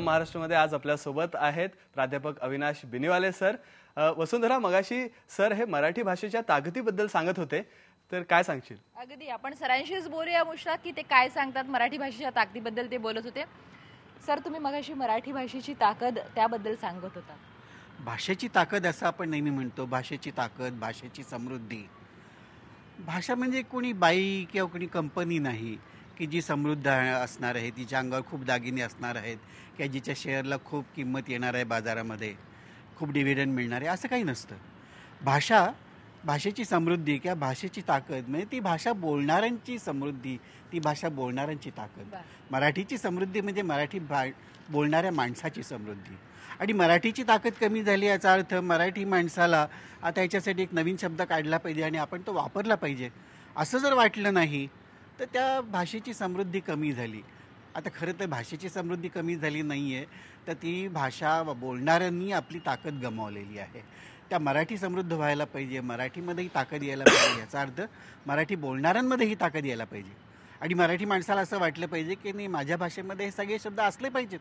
महाराष्ट्र महाराष्ट्रमध्ये आज आपल्यासोबत आहेत प्राध्यापक अविनाश बिनीवाले सर वसुंधरा मगाशी सर हे मराठी भाषेच्या ताकदीबद्दल सांगत होते तर काय सांगशील अगदी आपण सरांशीच बोलूया मुश्रा की ते काय सांगतात मराठी भाषेच्या ताकदीबद्दल ते बोलत होते सर तुम्ही मगाशी मराठी भाषेची ताकद त्याबद्दल सांगत होता भाषेची ताकद असं आपण नेहमी म्हणतो भाषेची ताकद भाषेची समृद्धी भाषा म्हणजे कोणी बाई किंवा कोणी कंपनी नाही की जी समृद्ध असणार आहे तिच्या अंगावर खूप दागिने असणार आहेत किंवा जिच्या शेअरला खूप किंमत येणार आहे बाजारामध्ये खूप डिव्हिडंड मिळणार आहे असं काही नसतं भाषा भाषेची समृद्धी किंवा भाषेची ताकद म्हणजे ती भाषा बोलणाऱ्यांची समृद्धी ती भाषा बोलणाऱ्यांची ताकद मराठीची समृद्धी म्हणजे मराठी भा बोलणाऱ्या माणसाची समृद्धी आणि मराठीची ताकद कमी झाली याचा अर्थ मराठी माणसाला आता याच्यासाठी एक नवीन शब्द काढला पाहिजे आणि आपण तो वापरला पाहिजे असं जर वाटलं नाही तर त्या भाषेची समृद्धी कमी झाली आता खरं तर भाषेची समृद्धी कमी झाली नाही आहे तर ती भाषा बोलणाऱ्यांनी आपली ताकद गमावलेली आहे त्या मराठी समृद्ध व्हायला पाहिजे मराठीमध्येही ताकद यायला पाहिजे याचा अर्थ मराठी बोलणाऱ्यांमध्येही ताकद यायला पाहिजे आणि मराठी माणसाला असं वाटलं पाहिजे की नाही माझ्या भाषेमध्ये हे सगळे शब्द असले पाहिजेत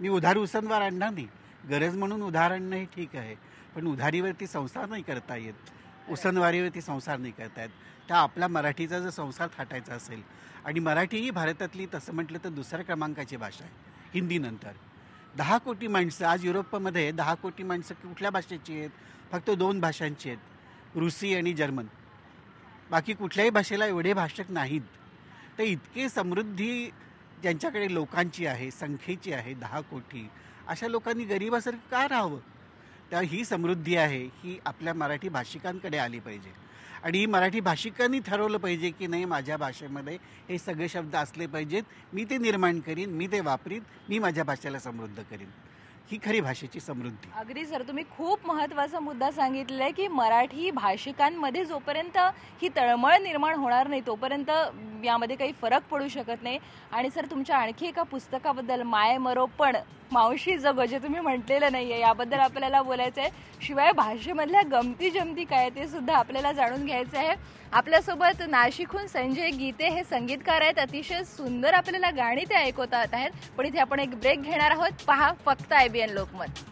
मी उधार उसनवार आणणार नाही गरज म्हणून आणणं हे ठीक आहे पण उधारीवरती संस्था नाही करता येत उसनवारीवरती संसार नाही आहेत त्या आपला मराठीचा जर संसार थाटायचा असेल आणि मराठी ही भारतातली तसं म्हटलं तर दुसऱ्या क्रमांकाची भाषा आहे हिंदीनंतर दहा कोटी माणसं आज युरोपमध्ये दहा कोटी माणसं कुठल्या भाषेची आहेत फक्त दोन भाषांची आहेत रुसी आणि जर्मन बाकी कुठल्याही भाषेला एवढे भाषक नाहीत तर इतके समृद्धी ज्यांच्याकडे लोकांची आहे संख्येची आहे दहा कोटी अशा लोकांनी गरिबासारखं का राहावं तर ही समृद्धी आहे ही आपल्या मराठी भाषिकांकडे आली पाहिजे आणि ही मराठी भाषिकांनी ठरवलं पाहिजे की नाही माझ्या भाषेमध्ये हे सगळे शब्द असले पाहिजेत मी ते निर्माण करीन मी ते वापरीन मी माझ्या भाषेला समृद्ध करीन ही खरी भाषेची समृद्धी अगदी सर तुम्ही खूप महत्त्वाचा मुद्दा आहे की मराठी भाषिकांमध्ये जोपर्यंत ही तळमळ निर्माण होणार नाही तोपर्यंत यामध्ये काही फरक पडू शकत नाही आणि सर तुमच्या आणखी एका पुस्तकाबद्दल माय मरो पण मावशी जग जे तुम्ही म्हटलेलं नाही आहे याबद्दल आपल्याला बोलायचं आहे शिवाय भाषेमधल्या गमती जमती काय ते सुद्धा आपल्याला जाणून घ्यायचं आहे आपल्यासोबत नाशिकहून संजय गीते हे संगीतकार आहेत अतिशय सुंदर आपल्याला गाणी ते ऐकवतात आहेत पण इथे आपण एक ब्रेक घेणार आहोत पहा फक्त आय बी एन लोकमत